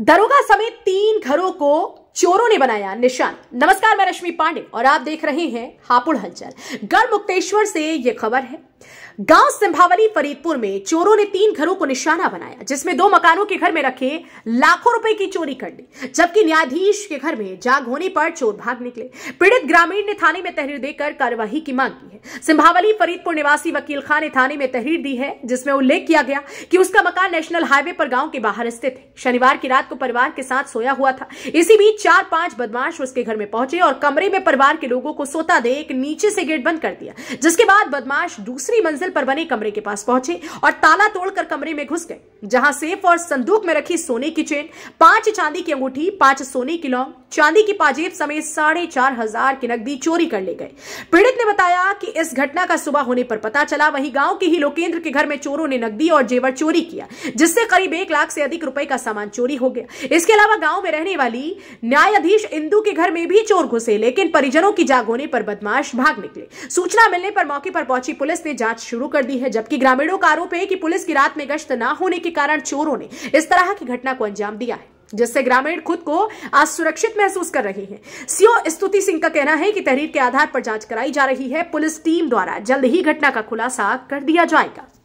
दरोगा समेत तीन घरों को चोरों ने बनाया निशान नमस्कार मैं रश्मि पांडे और आप देख रहे हैं हापुड़ हलचल गढ़ मुक्तेश्वर से ये खबर है गांव सिंभावली फरीदपुर में चोरों ने तीन घरों को निशाना बनाया जिसमें दो मकानों के घर में रखे लाखों रुपए की चोरी कर ली जबकि न्यायाधीश के घर में जाग होने पर चोर भाग निकले पीड़ित ग्रामीण ने थाने में तहरीर देकर कार्यवाही की मांग की है सिंभावली फरीदपुर निवासी वकील खान ने थाने में तहरीर दी है जिसमें उल्लेख किया गया कि उसका मकान नेशनल हाईवे पर गांव के बाहर स्थित है शनिवार की रात को परिवार के साथ सोया हुआ था इसी बीच चार पांच बदमाश उसके घर में पहुंचे और कमरे में परिवार के लोगों को सोता दे एक नीचे से गेट बंद कर दिया जिसके बाद बदमाश दूसरी मंजिल पर बने कमरे के पास पहुंचे और ताला तोड़कर कमरे में घुस गए जहां सेफ और संदूक में रखी सोने की चेन पांच चांदी की अंगूठी पांच सोने की लौंग चांदी की पाजेब समेत साढ़े चार हजार की नकदी चोरी कर ले गए पीड़ित ने बताया कि इस घटना का सुबह होने पर पता चला वहीं गांव के ही लोकेंद्र के घर में चोरों ने नकदी और जेवर चोरी किया जिससे करीब एक लाख से अधिक रुपए का सामान चोरी हो गया इसके अलावा गांव में रहने वाली न्यायाधीश इंदू के घर में भी चोर घुसे लेकिन परिजनों की जाग होने पर बदमाश भाग निकले सूचना मिलने पर मौके पर पहुंची पुलिस ने जांच शुरू कर दी है जबकि ग्रामीणों का आरोप है कि पुलिस की रात में गश्त न होने के कारण चोरों ने इस तरह की घटना को अंजाम दिया है जिससे ग्रामीण खुद को असुरक्षित महसूस कर रहे हैं सीओ स्तुति सिंह का कहना है कि तहरीर के आधार पर जांच कराई जा रही है पुलिस टीम द्वारा जल्द ही घटना का खुलासा कर दिया जाएगा